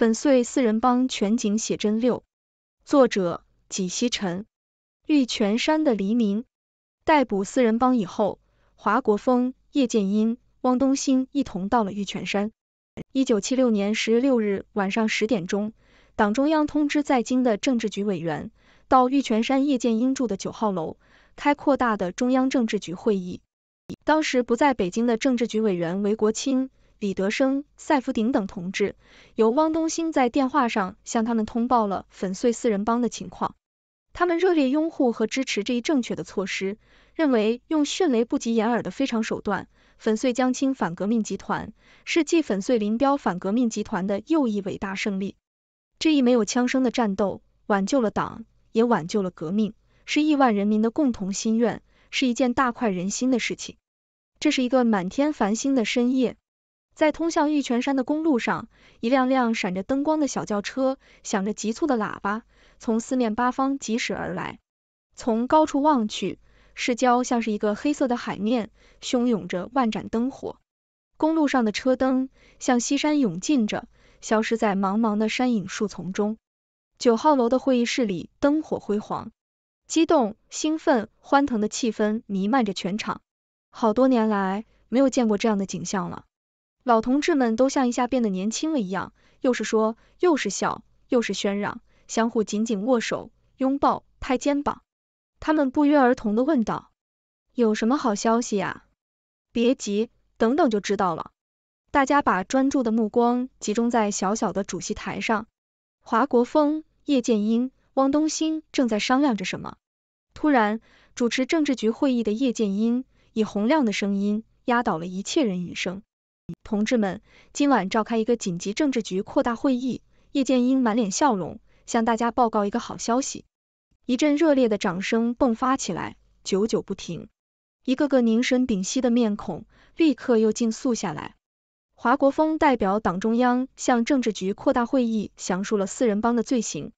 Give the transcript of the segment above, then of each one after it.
粉碎四人帮全景写真六，作者：纪西晨。玉泉山的黎明。逮捕四人帮以后，华国锋、叶剑英、汪东兴一同到了玉泉山。一九七六年十月六日晚上十点钟，党中央通知在京的政治局委员到玉泉山叶剑英住的九号楼开扩大的中央政治局会议。当时不在北京的政治局委员韦国清。李德生、赛福鼎等同志，由汪东兴在电话上向他们通报了粉碎四人帮的情况。他们热烈拥护和支持这一正确的措施，认为用迅雷不及掩耳的非常手段粉碎江青反革命集团，是既粉碎林彪反革命集团的又一伟大胜利。这一没有枪声的战斗，挽救了党，也挽救了革命，是亿万人民的共同心愿，是一件大快人心的事情。这是一个满天繁星的深夜。在通向玉泉山的公路上，一辆辆闪着灯光的小轿车响着急促的喇叭，从四面八方疾驶而来。从高处望去，市郊像是一个黑色的海面，汹涌着万盏灯火。公路上的车灯向西山涌进着，消失在茫茫的山影树丛中。九号楼的会议室里灯火辉煌，激动、兴奋、欢腾的气氛弥漫着全场。好多年来没有见过这样的景象了。老同志们都像一下变得年轻了一样，又是说又是笑又是喧嚷，相互紧紧握手、拥抱、拍肩膀。他们不约而同的问道：“有什么好消息呀？”“别急，等等就知道了。”大家把专注的目光集中在小小的主席台上，华国锋、叶剑英、汪东兴正在商量着什么。突然，主持政治局会议的叶剑英以洪亮的声音压倒了一切人语声。同志们，今晚召开一个紧急政治局扩大会议。叶剑英满脸笑容，向大家报告一个好消息。一阵热烈的掌声迸发起来，久久不停。一个个凝神屏息的面孔，立刻又静肃下来。华国锋代表党中央向政治局扩大会议详述了四人帮的罪行。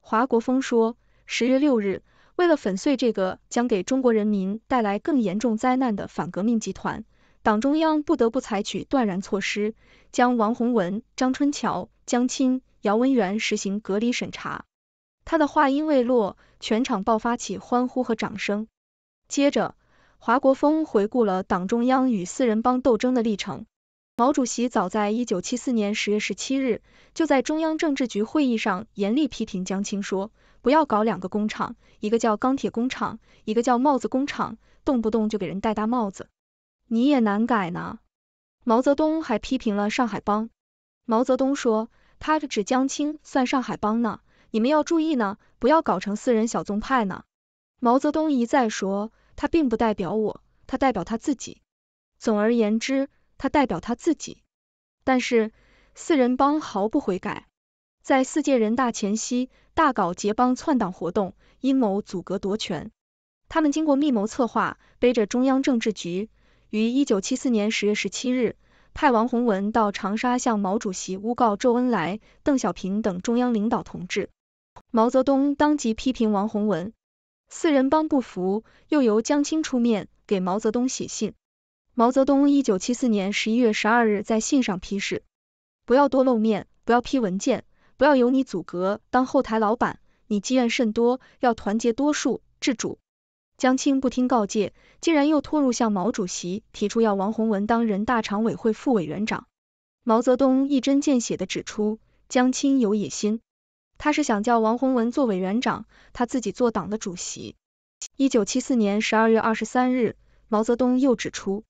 华国锋说：“十月六日，为了粉碎这个将给中国人民带来更严重灾难的反革命集团。”党中央不得不采取断然措施，将王洪文、张春桥、江青、姚文元实行隔离审查。他的话音未落，全场爆发起欢呼和掌声。接着，华国锋回顾了党中央与四人帮斗争的历程。毛主席早在一九七四年十月十七日，就在中央政治局会议上严厉批评江青说：“不要搞两个工厂，一个叫钢铁工厂，一个叫帽子工厂，动不动就给人戴大帽子。”你也难改呢。毛泽东还批评了上海帮。毛泽东说：“他指江青算上海帮呢，你们要注意呢，不要搞成四人小宗派呢。”毛泽东一再说：“他并不代表我，他代表他自己。总而言之，他代表他自己。”但是四人帮毫不悔改，在四届人大前夕大搞结帮篡党活动，阴谋阻隔夺权。他们经过密谋策划，背着中央政治局。于一九七四年十月十七日，派王洪文到长沙向毛主席诬告周恩来、邓小平等中央领导同志。毛泽东当即批评王洪文。四人帮不服，又由江青出面给毛泽东写信。毛泽东一九七四年十一月十二日在信上批示：不要多露面，不要批文件，不要由你阻隔当后台老板。你积怨甚多，要团结多数，治主。江青不听告诫，竟然又拖入向毛主席提出要王洪文当人大常委会副委员长。毛泽东一针见血地指出，江青有野心，他是想叫王洪文做委员长，他自己做党的主席。一九七四年十二月二十三日，毛泽东又指出，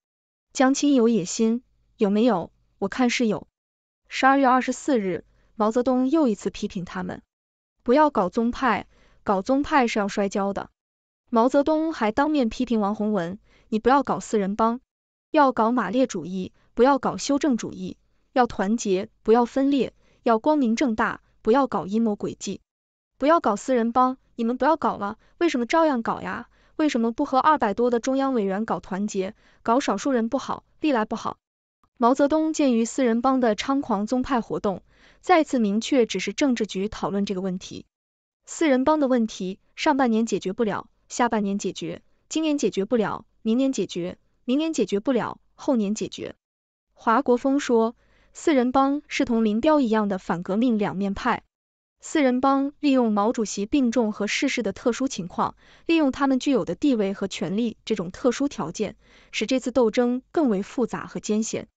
江青有野心，有没有？我看是有。十二月二十四日，毛泽东又一次批评他们，不要搞宗派，搞宗派是要摔跤的。毛泽东还当面批评王洪文：“你不要搞四人帮，要搞马列主义，不要搞修正主义，要团结，不要分裂，要光明正大，不要搞阴谋诡计，不要搞四人帮，你们不要搞了。为什么照样搞呀？为什么不和二百多的中央委员搞团结？搞少数人不好，历来不好。”毛泽东鉴于四人帮的猖狂宗派活动，再次明确只是政治局讨论这个问题。四人帮的问题，上半年解决不了。下半年解决，今年解决不了，明年解决，明年解决不了，后年解决。华国锋说：“四人帮是同林彪一样的反革命两面派，四人帮利用毛主席病重和逝世的特殊情况，利用他们具有的地位和权力这种特殊条件，使这次斗争更为复杂和艰险。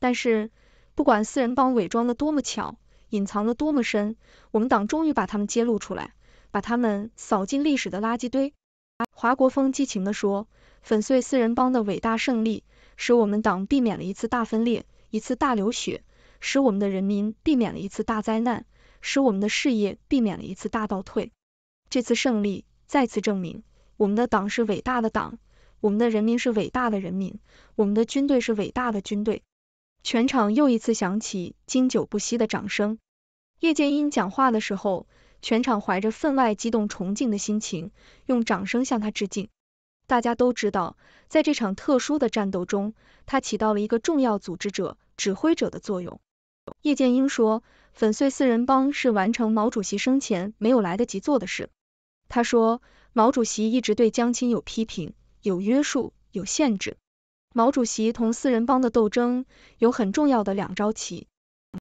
但是，不管四人帮伪装的多么巧，隐藏的多么深，我们党终于把他们揭露出来，把他们扫进历史的垃圾堆。”华国锋激情地说：“粉碎四人帮的伟大胜利，使我们党避免了一次大分裂，一次大流血，使我们的人民避免了一次大灾难，使我们的事业避免了一次大倒退。这次胜利再次证明，我们的党是伟大的党，我们的人民是伟大的人民，我们的军队是伟大的军队。”全场又一次响起经久不息的掌声。叶剑英讲话的时候。全场怀着分外激动、崇敬的心情，用掌声向他致敬。大家都知道，在这场特殊的战斗中，他起到了一个重要组织者、指挥者的作用。叶剑英说：“粉碎四人帮是完成毛主席生前没有来得及做的事。”他说：“毛主席一直对江青有批评、有约束、有限制。毛主席同四人帮的斗争有很重要的两招棋，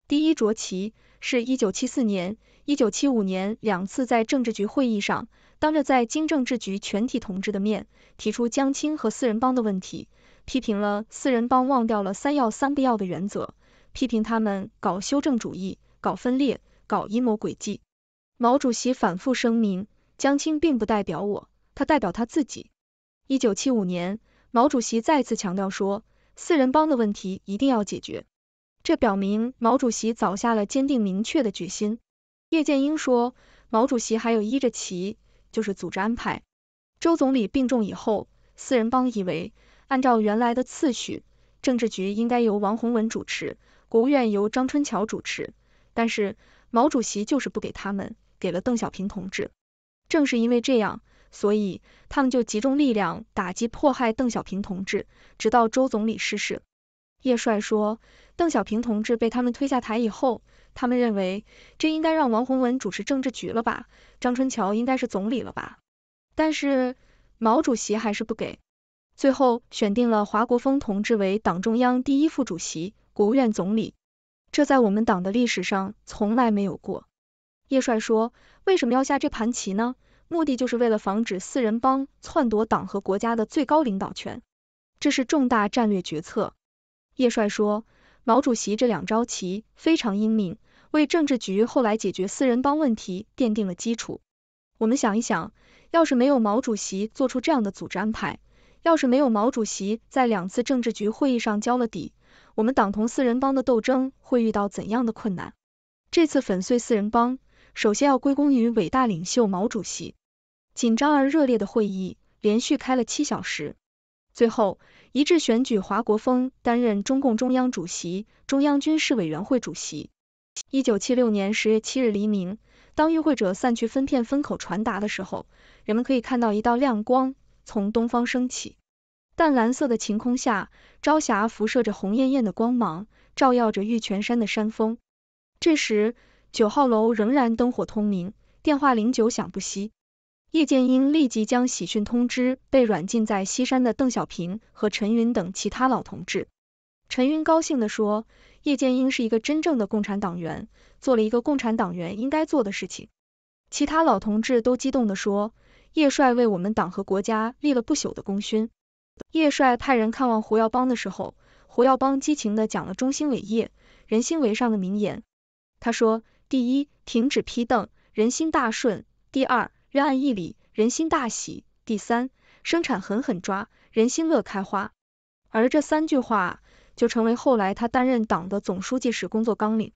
第一着棋是一九七四年。”一九七五年两次在政治局会议上，当着在京政治局全体同志的面，提出江青和四人帮的问题，批评了四人帮忘掉了三要三不要的原则，批评他们搞修正主义，搞分裂，搞阴谋诡计。毛主席反复声明，江青并不代表我，他代表他自己。一九七五年，毛主席再次强调说，四人帮的问题一定要解决，这表明毛主席早下了坚定明确的决心。叶剑英说，毛主席还有依着棋，就是组织安排。周总理病重以后，四人帮以为按照原来的次序，政治局应该由王洪文主持，国务院由张春桥主持，但是毛主席就是不给他们，给了邓小平同志。正是因为这样，所以他们就集中力量打击迫害邓小平同志，直到周总理逝世。叶帅说，邓小平同志被他们推下台以后。他们认为，这应该让王洪文主持政治局了吧，张春桥应该是总理了吧，但是毛主席还是不给，最后选定了华国锋同志为党中央第一副主席，国务院总理，这在我们党的历史上从来没有过。叶帅说，为什么要下这盘棋呢？目的就是为了防止四人帮篡夺党和国家的最高领导权，这是重大战略决策。叶帅说。毛主席这两招棋非常英明，为政治局后来解决四人帮问题奠定了基础。我们想一想，要是没有毛主席做出这样的组织安排，要是没有毛主席在两次政治局会议上交了底，我们党同四人帮的斗争会遇到怎样的困难？这次粉碎四人帮，首先要归功于伟大领袖毛主席。紧张而热烈的会议连续开了七小时，最后。一致选举华国锋担任中共中央主席、中央军事委员会主席。一九七六年十月七日黎明，当与会者散去分片分口传达的时候，人们可以看到一道亮光从东方升起，淡蓝色的晴空下，朝霞辐射着红艳艳的光芒，照耀着玉泉山的山峰。这时，九号楼仍然灯火通明，电话铃久响不息。叶剑英立即将喜讯通知被软禁在西山的邓小平和陈云等其他老同志。陈云高兴地说：“叶剑英是一个真正的共产党员，做了一个共产党员应该做的事情。”其他老同志都激动地说：“叶帅为我们党和国家立了不朽的功勋。”叶帅派人看望胡耀邦的时候，胡耀邦激情地讲了“忠心伟业，人心为上”的名言。他说：“第一，停止批邓，人心大顺；第二。”冤案一理，人心大喜；第三，生产狠狠抓，人心乐开花。而这三句话就成为后来他担任党的总书记时工作纲领。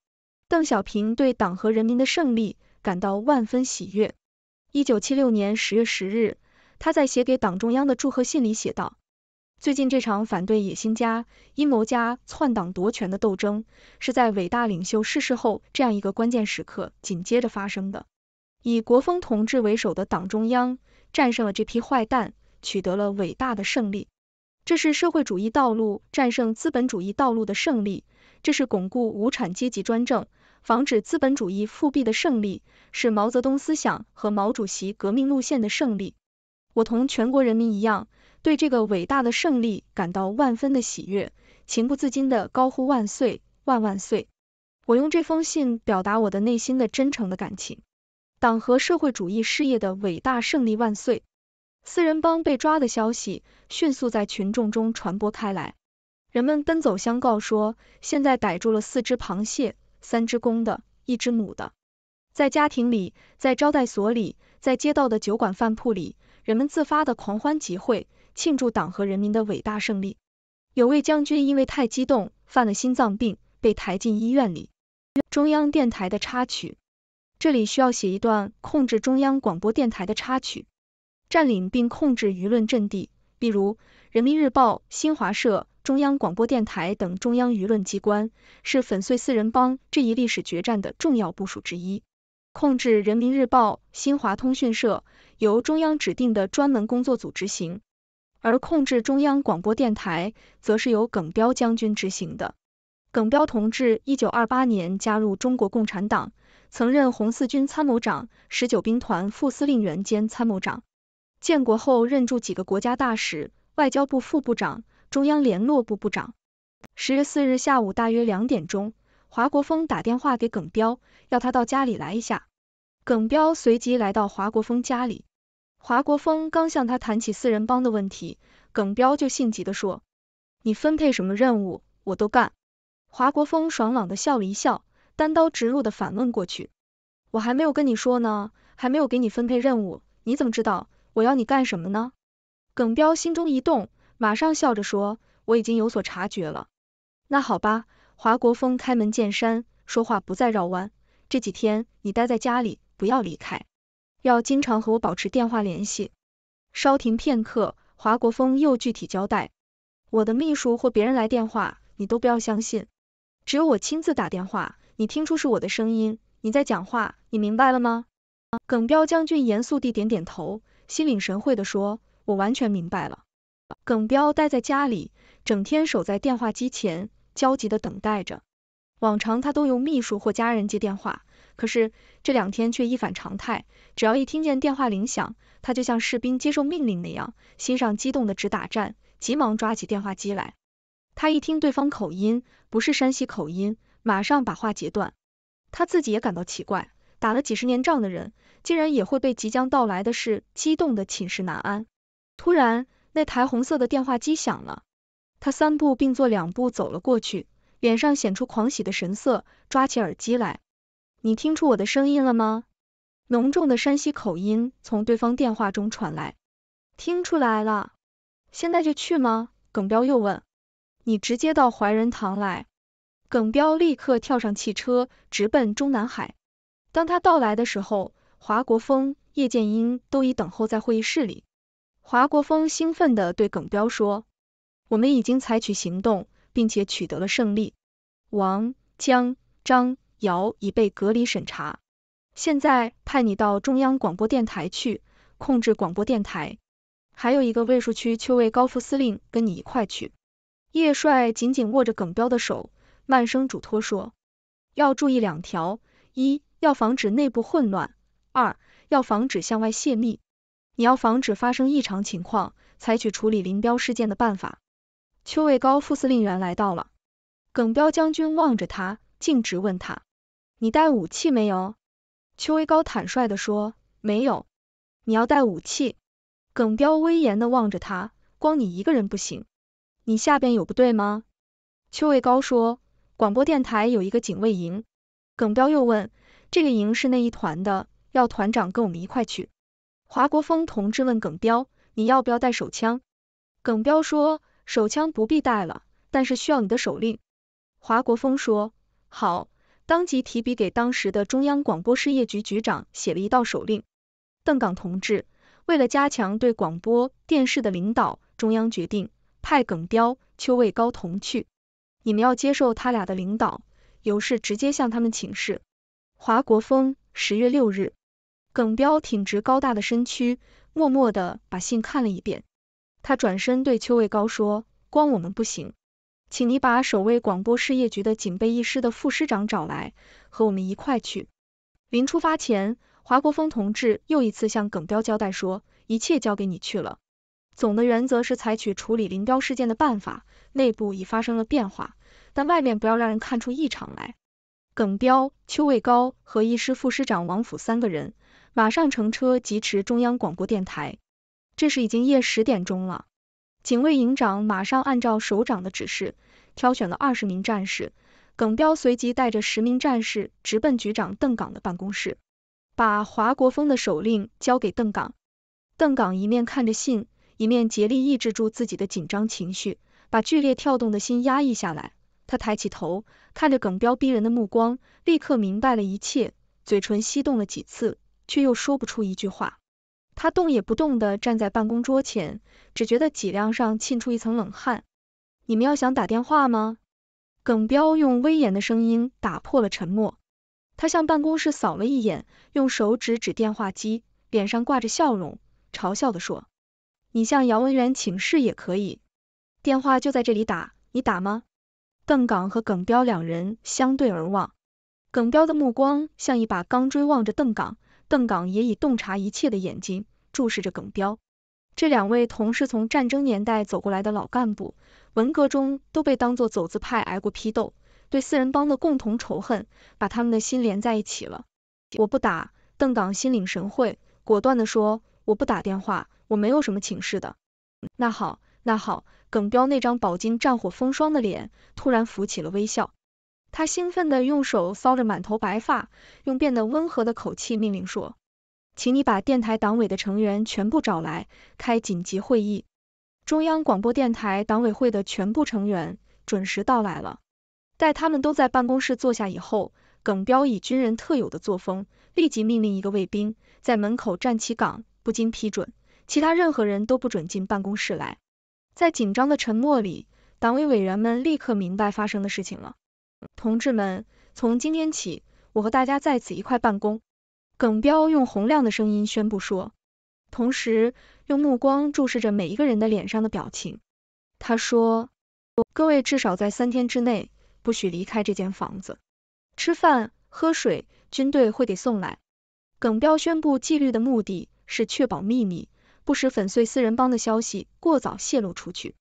邓小平对党和人民的胜利感到万分喜悦。一九七六年十月十日，他在写给党中央的祝贺信里写道：“最近这场反对野心家、阴谋家篡党夺权的斗争，是在伟大领袖逝世后这样一个关键时刻紧接着发生的。”以国风同志为首的党中央战胜了这批坏蛋，取得了伟大的胜利。这是社会主义道路战胜资本主义道路的胜利，这是巩固无产阶级专政、防止资本主义复辟的胜利，是毛泽东思想和毛主席革命路线的胜利。我同全国人民一样，对这个伟大的胜利感到万分的喜悦，情不自禁的高呼万岁，万万岁！我用这封信表达我的内心的真诚的感情。党和社会主义事业的伟大胜利万岁！四人帮被抓的消息迅速在群众中传播开来，人们奔走相告说，现在逮住了四只螃蟹，三只公的，一只母的。在家庭里，在招待所里，在街道的酒馆饭铺里，人们自发的狂欢集会，庆祝党和人民的伟大胜利。有位将军因为太激动，犯了心脏病，被抬进医院里。中央电台的插曲。这里需要写一段控制中央广播电台的插曲，占领并控制舆论阵地，比如《人民日报》、新华社、中央广播电台等中央舆论机关，是粉碎四人帮这一历史决战的重要部署之一。控制《人民日报》、新华通讯社由中央指定的专门工作组执行，而控制中央广播电台，则是由耿彪将军执行的。耿彪同志一九二八年加入中国共产党。曾任红四军参谋长、十九兵团副司令员兼参谋长，建国后任驻几个国家大使、外交部副部长、中央联络部部长。十月四日下午大约两点钟，华国锋打电话给耿彪，要他到家里来一下。耿彪随即来到华国锋家里，华国锋刚向他谈起四人帮的问题，耿彪就性急的说：“你分配什么任务，我都干。”华国锋爽朗的笑了一笑。单刀直入的反问过去，我还没有跟你说呢，还没有给你分配任务，你怎么知道我要你干什么呢？耿彪心中一动，马上笑着说：“我已经有所察觉了。”那好吧，华国锋开门见山，说话不再绕弯。这几天你待在家里，不要离开，要经常和我保持电话联系。稍停片刻，华国锋又具体交代：“我的秘书或别人来电话，你都不要相信，只有我亲自打电话。”你听出是我的声音，你在讲话，你明白了吗？耿彪将军严肃地点点头，心领神会地说：“我完全明白了。”耿彪待在家里，整天守在电话机前，焦急地等待着。往常他都由秘书或家人接电话，可是这两天却一反常态，只要一听见电话铃响，他就像士兵接受命令那样，心上激动的直打颤，急忙抓起电话机来。他一听对方口音，不是山西口音。马上把话截断，他自己也感到奇怪，打了几十年仗的人，竟然也会被即将到来的事激动的寝食难安。突然，那台红色的电话机响了，他三步并作两步走了过去，脸上显出狂喜的神色，抓起耳机来。你听出我的声音了吗？浓重的山西口音从对方电话中传来。听出来了，现在就去吗？耿彪又问。你直接到怀仁堂来。耿彪立刻跳上汽车，直奔中南海。当他到来的时候，华国锋、叶剑英都已等候在会议室里。华国锋兴奋地对耿彪说：“我们已经采取行动，并且取得了胜利。王、江、张、姚已被隔离审查。现在派你到中央广播电台去控制广播电台，还有一个卫戍区邱卫高副司令跟你一块去。”叶帅紧紧握着耿彪的手。慢声嘱托说：“要注意两条，一要防止内部混乱，二要防止向外泄密。你要防止发生异常情况，采取处理林彪事件的办法。”邱卫高副司令员来到了，耿彪将军望着他，径直问他：“你带武器没有？”邱卫高坦率地说：“没有。”“你要带武器。”耿彪威严地望着他：“光你一个人不行，你下边有部队吗？”邱卫高说。广播电台有一个警卫营，耿彪又问，这个营是那一团的？要团长跟我们一块去。华国锋同志问耿彪，你要不要带手枪？耿彪说，手枪不必带了，但是需要你的手令。华国锋说，好，当即提笔给当时的中央广播事业局局长写了一道手令。邓岗同志为了加强对广播电视的领导，中央决定派耿彪、邱卫高同去。你们要接受他俩的领导，有事直接向他们请示。华国锋，十月六日，耿彪挺直高大的身躯，默默的把信看了一遍。他转身对邱卫高说：“光我们不行，请你把守卫广播事业局的警备一师的副师长找来，和我们一块去。”临出发前，华国锋同志又一次向耿彪交代说：“一切交给你去了。”总的原则是采取处理林彪事件的办法，内部已发生了变化，但外面不要让人看出异常来。耿彪、邱卫高和一师副师长王甫三个人马上乘车疾驰中央广播电台。这时已经夜十点钟了。警卫营长马上按照首长的指示，挑选了二十名战士。耿彪随即带着十名战士直奔局长邓岗的办公室，把华国锋的手令交给邓岗。邓岗一面看着信。一面竭力抑制住自己的紧张情绪，把剧烈跳动的心压抑下来。他抬起头，看着耿彪逼人的目光，立刻明白了一切，嘴唇翕动了几次，却又说不出一句话。他动也不动地站在办公桌前，只觉得脊梁上沁出一层冷汗。你们要想打电话吗？耿彪用威严的声音打破了沉默。他向办公室扫了一眼，用手指指电话机，脸上挂着笑容，嘲笑地说。你向姚文元请示也可以，电话就在这里打，你打吗？邓岗和耿彪两人相对而望，耿彪的目光像一把钢锥望着邓岗，邓岗也以洞察一切的眼睛注视着耿彪。这两位同是从战争年代走过来的老干部，文革中都被当作走资派挨过批斗，对四人帮的共同仇恨把他们的心连在一起了。我不打，邓岗心领神会，果断地说。我不打电话，我没有什么请示的。那好，那好。耿彪那张饱经战火风霜的脸突然浮起了微笑，他兴奋地用手搔着满头白发，用变得温和的口气命令说：“请你把电台党委的成员全部找来，开紧急会议。”中央广播电台党委会的全部成员准时到来了。待他们都在办公室坐下以后，耿彪以军人特有的作风，立即命令一个卫兵在门口站起岗。不经批准，其他任何人都不准进办公室来。在紧张的沉默里，党委委员们立刻明白发生的事情了。同志们，从今天起，我和大家在此一块办公。耿彪用洪亮的声音宣布说，同时用目光注视着每一个人的脸上的表情。他说，各位至少在三天之内不许离开这间房子，吃饭、喝水，军队会给送来。耿彪宣布纪律的目的。是确保秘密，不使粉碎四人帮的消息过早泄露出去。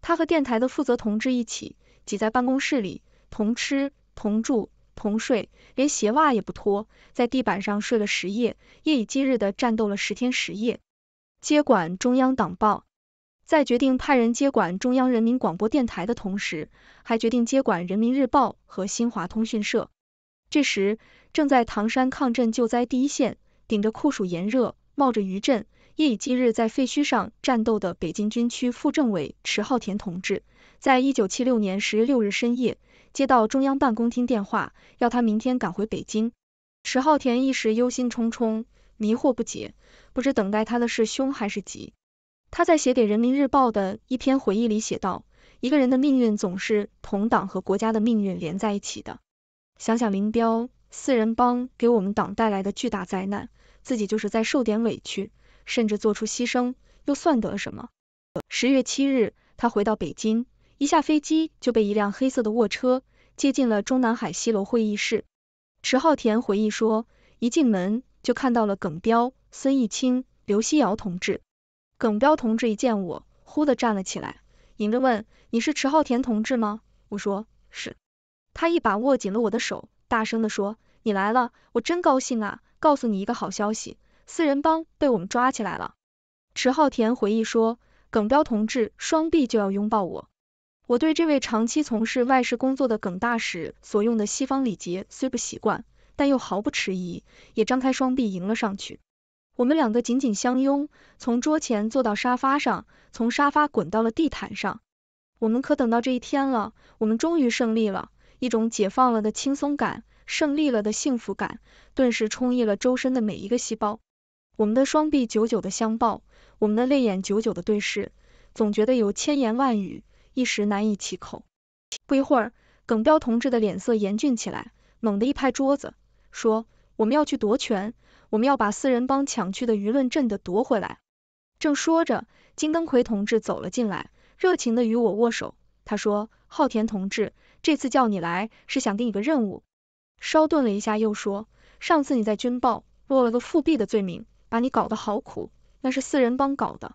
他和电台的负责同志一起挤在办公室里，同吃同住同睡，连鞋袜也不脱，在地板上睡了十夜，夜以继日的战斗了十天十夜。接管中央党报，在决定派人接管中央人民广播电台的同时，还决定接管人民日报和新华通讯社。这时正在唐山抗震救灾第一线，顶着酷暑炎热。冒着余震，夜以继日，在废墟上战斗的北京军区副政委迟浩田同志，在一九七六年十月六日深夜，接到中央办公厅电话，要他明天赶回北京。迟浩田一时忧心忡忡，迷惑不解，不知等待他的是凶还是吉。他在写给人民日报的一篇回忆里写道：“一个人的命运总是同党和国家的命运连在一起的。想想林彪四人帮给我们党带来的巨大灾难。”自己就是在受点委屈，甚至做出牺牲，又算得了什么？十月七日，他回到北京，一下飞机就被一辆黑色的卧车接进了中南海西楼会议室。迟浩田回忆说，一进门就看到了耿彪、孙毅清、刘西尧同志。耿彪同志一见我，忽地站了起来，迎着问：“你是迟浩田同志吗？”我说：“是。”他一把握紧了我的手，大声地说：“你来了，我真高兴啊！”告诉你一个好消息，四人帮被我们抓起来了。迟浩田回忆说，耿彪同志双臂就要拥抱我，我对这位长期从事外事工作的耿大使所用的西方礼节虽不习惯，但又毫不迟疑，也张开双臂迎了上去。我们两个紧紧相拥，从桌前坐到沙发上，从沙发滚到了地毯上。我们可等到这一天了，我们终于胜利了，一种解放了的轻松感。胜利了的幸福感顿时充溢了周身的每一个细胞，我们的双臂久久的相抱，我们的泪眼久久的对视，总觉得有千言万语，一时难以启口。不一会儿，耿彪同志的脸色严峻起来，猛地一拍桌子，说：“我们要去夺权，我们要把四人帮抢去的舆论阵地夺回来。”正说着，金登魁同志走了进来，热情的与我握手。他说：“浩田同志，这次叫你来，是想给你个任务。”稍顿了一下，又说：“上次你在军报落了个复辟的罪名，把你搞得好苦，那是四人帮搞的。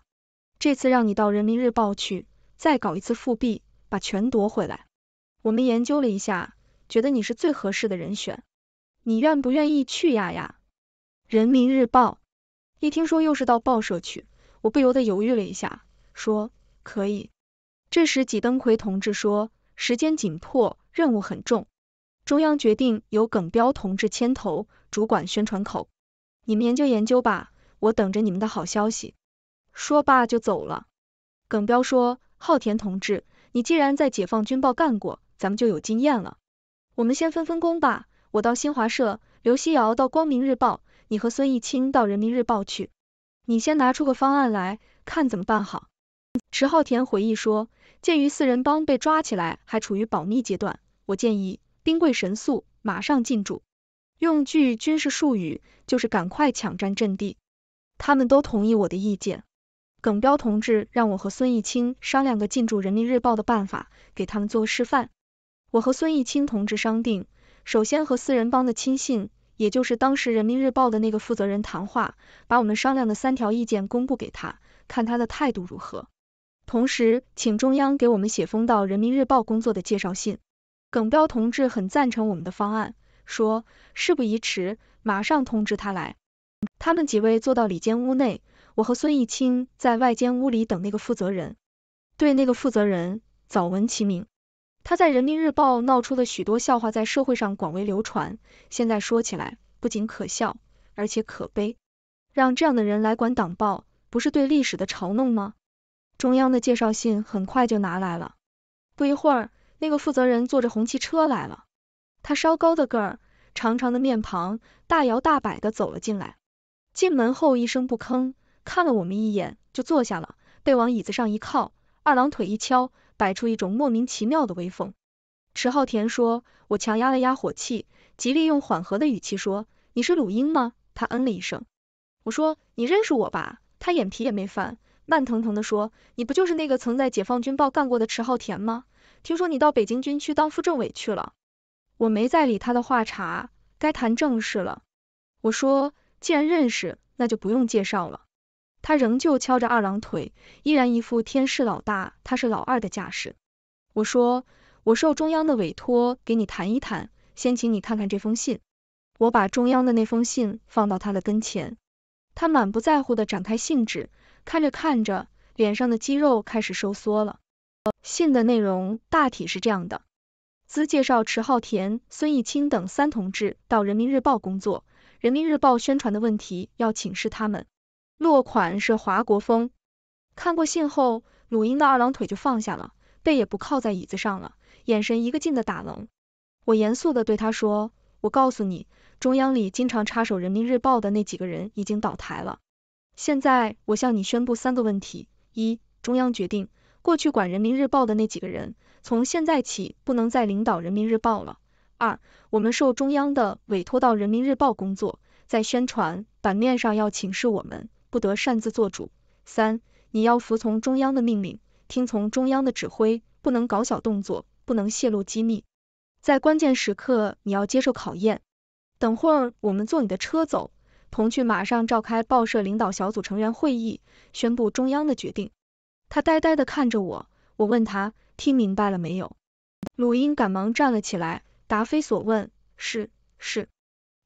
这次让你到人民日报去，再搞一次复辟，把权夺回来。我们研究了一下，觉得你是最合适的人选。你愿不愿意去呀呀？人民日报，一听说又是到报社去，我不由得犹豫了一下，说可以。这时，几登奎同志说：时间紧迫，任务很重。”中央决定由耿彪同志牵头主管宣传口，你们研究研究吧，我等着你们的好消息。说罢就走了。耿彪说：“浩田同志，你既然在解放军报干过，咱们就有经验了。我们先分分工吧，我到新华社，刘西尧到光明日报，你和孙义清到人民日报去。你先拿出个方案来看怎么办好。”迟浩田回忆说：“鉴于四人帮被抓起来还处于保密阶段，我建议。”兵贵神速，马上进驻。用句军事术语就是赶快抢占阵地。他们都同意我的意见。耿彪同志让我和孙毅清商量个进驻人民日报的办法，给他们做示范。我和孙毅清同志商定，首先和四人帮的亲信，也就是当时人民日报的那个负责人谈话，把我们商量的三条意见公布给他，看他的态度如何。同时，请中央给我们写封到人民日报工作的介绍信。耿彪同志很赞成我们的方案，说事不宜迟，马上通知他来。他们几位坐到里间屋内，我和孙义清在外间屋里等那个负责人。对那个负责人早闻其名，他在《人民日报》闹出了许多笑话，在社会上广为流传。现在说起来不仅可笑，而且可悲。让这样的人来管党报，不是对历史的嘲弄吗？中央的介绍信很快就拿来了，不一会儿。那个负责人坐着红旗车来了，他稍高的个儿，长长的面庞，大摇大摆的走了进来。进门后一声不吭，看了我们一眼就坐下了，背往椅子上一靠，二郎腿一敲，摆出一种莫名其妙的威风。迟浩田说：“我强压了压火气，极力用缓和的语气说，你是鲁英吗？”他嗯了一声。我说：“你认识我吧？”他眼皮也没翻，慢腾腾的说：“你不就是那个曾在解放军报干过的迟浩田吗？”听说你到北京军区当副政委去了，我没再理他的话茬，该谈正事了。我说，既然认识，那就不用介绍了。他仍旧敲着二郎腿，依然一副天是老大，他是老二的架势。我说，我受中央的委托给你谈一谈，先请你看看这封信。我把中央的那封信放到他的跟前，他满不在乎的展开信纸，看着看着，脸上的肌肉开始收缩了。信的内容大体是这样的，兹介绍迟浩田、孙义清等三同志到人民日报工作，人民日报宣传的问题要请示他们。落款是华国锋。看过信后，鲁英的二郎腿就放下了，背也不靠在椅子上了，眼神一个劲的打棱。我严肃的对他说：“我告诉你，中央里经常插手人民日报的那几个人已经倒台了。现在我向你宣布三个问题：一，中央决定。”过去管人民日报的那几个人，从现在起不能再领导人民日报了。二，我们受中央的委托到人民日报工作，在宣传版面上要请示我们，不得擅自做主。三，你要服从中央的命令，听从中央的指挥，不能搞小动作，不能泄露机密。在关键时刻，你要接受考验。等会儿我们坐你的车走，同去马上召开报社领导小组成员会议，宣布中央的决定。他呆呆的看着我，我问他听明白了没有？鲁英赶忙站了起来，答非所问，是是。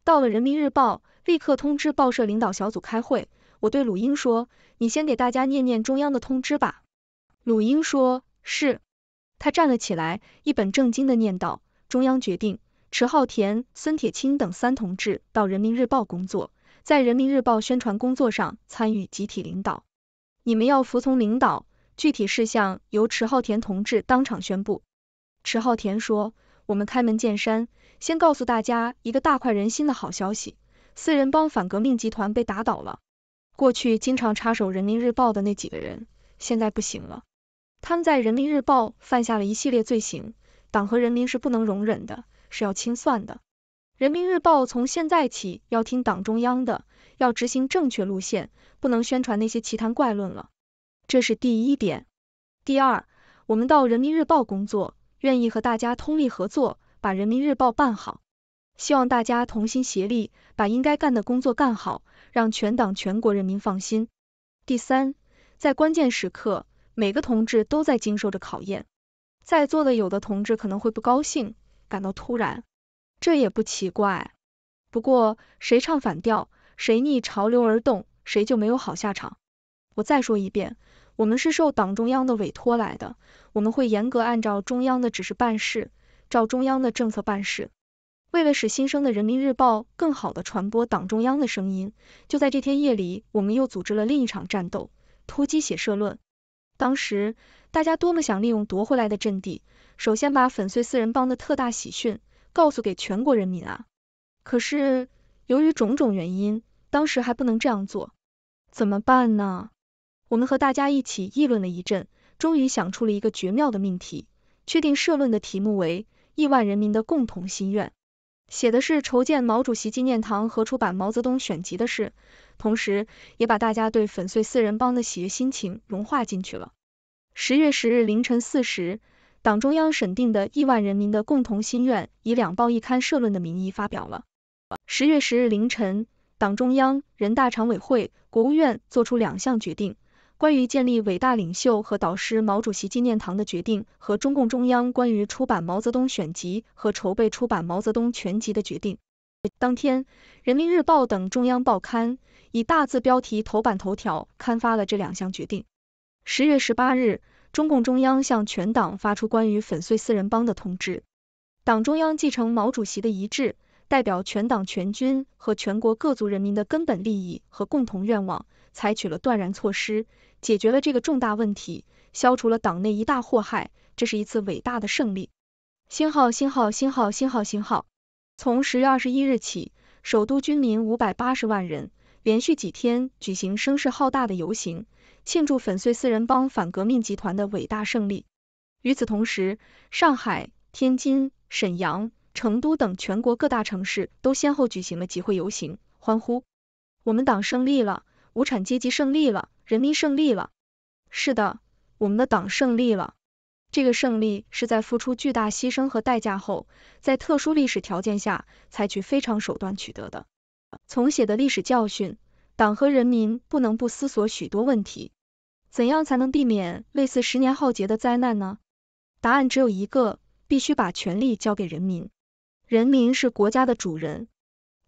到了人民日报，立刻通知报社领导小组开会。我对鲁英说：“你先给大家念念中央的通知吧。”鲁英说：“是。”他站了起来，一本正经的念道：“中央决定，迟浩田、孙铁青等三同志到人民日报工作，在人民日报宣传工作上参与集体领导，你们要服从领导。”具体事项由迟浩田同志当场宣布。迟浩田说：“我们开门见山，先告诉大家一个大快人心的好消息：四人帮反革命集团被打倒了。过去经常插手《人民日报》的那几个人，现在不行了。他们在《人民日报》犯下了一系列罪行，党和人民是不能容忍的，是要清算的。《人民日报》从现在起要听党中央的，要执行正确路线，不能宣传那些奇谈怪论了。”这是第一点。第二，我们到人民日报工作，愿意和大家通力合作，把人民日报办好。希望大家同心协力，把应该干的工作干好，让全党全国人民放心。第三，在关键时刻，每个同志都在经受着考验。在座的有的同志可能会不高兴，感到突然，这也不奇怪。不过，谁唱反调，谁逆潮流而动，谁就没有好下场。我再说一遍，我们是受党中央的委托来的，我们会严格按照中央的指示办事，照中央的政策办事。为了使新生的人民日报更好地传播党中央的声音，就在这天夜里，我们又组织了另一场战斗，突击写社论。当时大家多么想利用夺回来的阵地，首先把粉碎四人帮的特大喜讯告诉给全国人民啊！可是由于种种原因，当时还不能这样做，怎么办呢？我们和大家一起议论了一阵，终于想出了一个绝妙的命题，确定社论的题目为《亿万人民的共同心愿》，写的是筹建毛主席纪念堂和出版毛泽东选集的事，同时也把大家对粉碎四人帮的喜悦心情融化进去了。十月十日凌晨四时，党中央审定的《亿万人民的共同心愿》以两报一刊社论的名义发表了。十月十日凌晨，党中央、人大常委会、国务院作出两项决定。关于建立伟大领袖和导师毛主席纪念堂的决定和中共中央关于出版毛泽东选集和筹备出版毛泽东全集的决定，当天，《人民日报》等中央报刊以大字标题、头版头条刊发了这两项决定。十月十八日，中共中央向全党发出关于粉碎四人帮的通知。党中央继承毛主席的遗志，代表全党全军和全国各族人民的根本利益和共同愿望。采取了断然措施，解决了这个重大问题，消除了党内一大祸害，这是一次伟大的胜利。星号星号星号星号星号从十月二十一日起，首都军民五百八十万人连续几天举行声势浩大的游行，庆祝粉碎四人帮反革命集团的伟大胜利。与此同时，上海、天津、沈阳、成都等全国各大城市都先后举行了集会游行，欢呼我们党胜利了。无产阶级胜利了，人民胜利了。是的，我们的党胜利了。这个胜利是在付出巨大牺牲和代价后，在特殊历史条件下，采取非常手段取得的。从写的历史教训，党和人民不能不思索许多问题：怎样才能避免类似十年浩劫的灾难呢？答案只有一个：必须把权力交给人民。人民是国家的主人。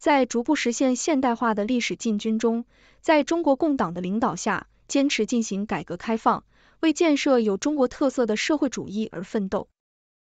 在逐步实现现代化的历史进军中，在中国共党的领导下，坚持进行改革开放，为建设有中国特色的社会主义而奋斗。